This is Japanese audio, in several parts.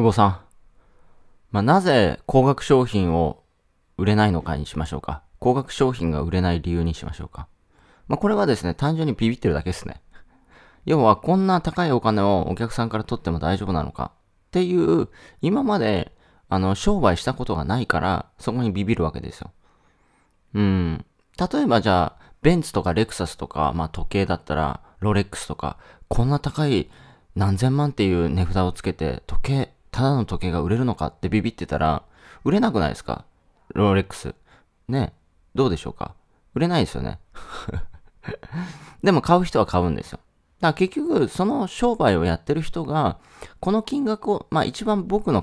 久保さん。まあ、なぜ高額商品を売れないのかにしましょうか。高額商品が売れない理由にしましょうか。まあ、これはですね、単純にビビってるだけですね。要は、こんな高いお金をお客さんから取っても大丈夫なのかっていう、今まで、あの、商売したことがないから、そこにビビるわけですよ。うん。例えばじゃあ、ベンツとかレクサスとか、まあ時計だったら、ロレックスとか、こんな高い何千万っていう値札をつけて時計ただの時計が売れるのかってビビってたら、売れなくないですかローレックス。ね。どうでしょうか売れないですよね。でも買う人は買うんですよ。だから結局、その商売をやってる人が、この金額を、まあ一番僕の、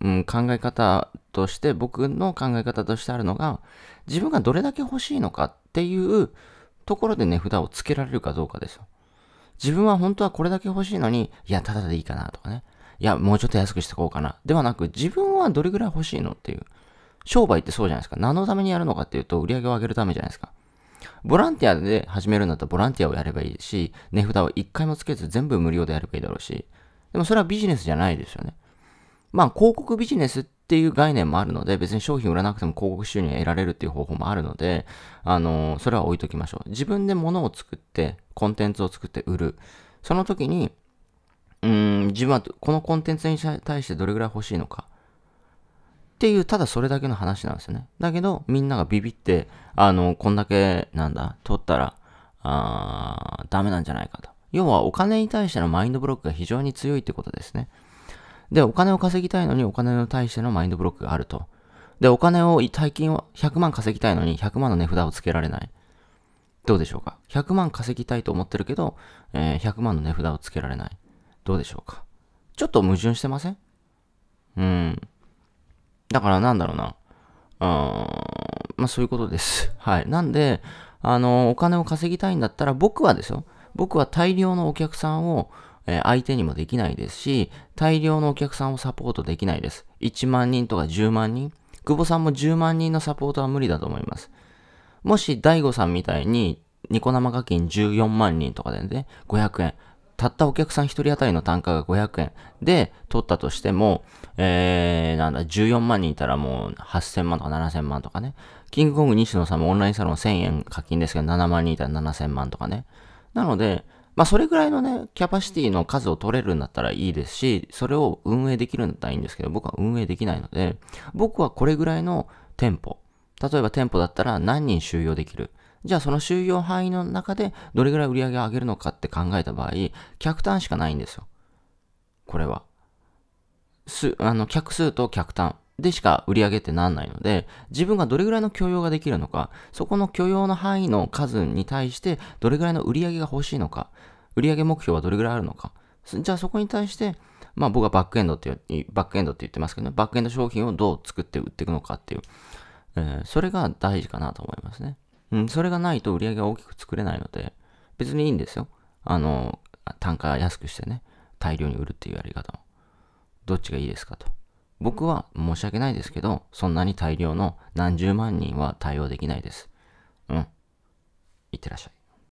うん、考え方として、僕の考え方としてあるのが、自分がどれだけ欲しいのかっていうところで値、ね、札をつけられるかどうかですよ。自分は本当はこれだけ欲しいのに、いや、ただでいいかなとかね。いや、もうちょっと安くしてこうかな。ではなく、自分はどれぐらい欲しいのっていう。商売ってそうじゃないですか。何のためにやるのかっていうと、売り上げを上げるためじゃないですか。ボランティアで始めるんだったらボランティアをやればいいし、値札を一回もつけず全部無料でやればいいだろうし、でもそれはビジネスじゃないですよね。まあ、広告ビジネスっていう概念もあるので、別に商品売らなくても広告収入得られるっていう方法もあるので、あのー、それは置いときましょう。自分で物を作って、コンテンツを作って売る。その時に、うん、自分はこのコンテンツに対してどれぐらい欲しいのか。っていう、ただそれだけの話なんですよね。だけど、みんながビビって、あの、こんだけ、なんだ、取ったら、あダメなんじゃないかと。要は、お金に対してのマインドブロックが非常に強いってことですね。で、お金を稼ぎたいのに、お金に対してのマインドブロックがあると。で、お金を、大金を100万稼ぎたいのに、100万の値札をつけられない。どうでしょうか ?100 万稼ぎたいと思ってるけど、えー、100万の値札をつけられない。どうでしょうか。ちょっと矛盾してませんうん。だからなんだろうな。うん。まあそういうことです。はい。なんで、あの、お金を稼ぎたいんだったら、僕はですよ。僕は大量のお客さんを、えー、相手にもできないですし、大量のお客さんをサポートできないです。1万人とか10万人。久保さんも10万人のサポートは無理だと思います。もし、大悟さんみたいに、ニコ生課金14万人とかでね、500円。たったお客さん1人当たりの単価が500円で取ったとしても、えー、なんだ、14万人いたらもう8000万とか7000万とかね。キングコング西野さんもオンラインサロン1000円課金ですけど、7万人いたら7000万とかね。なので、まあそれぐらいのね、キャパシティの数を取れるんだったらいいですし、それを運営できるんだったらいいんですけど、僕は運営できないので、僕はこれぐらいの店舗。例えば店舗だったら何人収容できる。じゃあその収容範囲の中でどれぐらい売り上げを上げるのかって考えた場合、客単しかないんですよ。これは。す、あの、客数と客単でしか売り上げってなんないので、自分がどれぐらいの許容ができるのか、そこの許容の範囲の数に対してどれぐらいの売り上げが欲しいのか、売上目標はどれぐらいあるのか。じゃあそこに対して、まあ僕はバックエンドって、バックエンドって言ってますけど、ね、バックエンド商品をどう作って売っていくのかっていう、えー、それが大事かなと思いますね。うん、それがないと売り上げが大きく作れないので、別にいいんですよ。あの、単価安くしてね、大量に売るっていうやり方どっちがいいですかと。僕は申し訳ないですけど、そんなに大量の何十万人は対応できないです。うん。いってらっしゃい。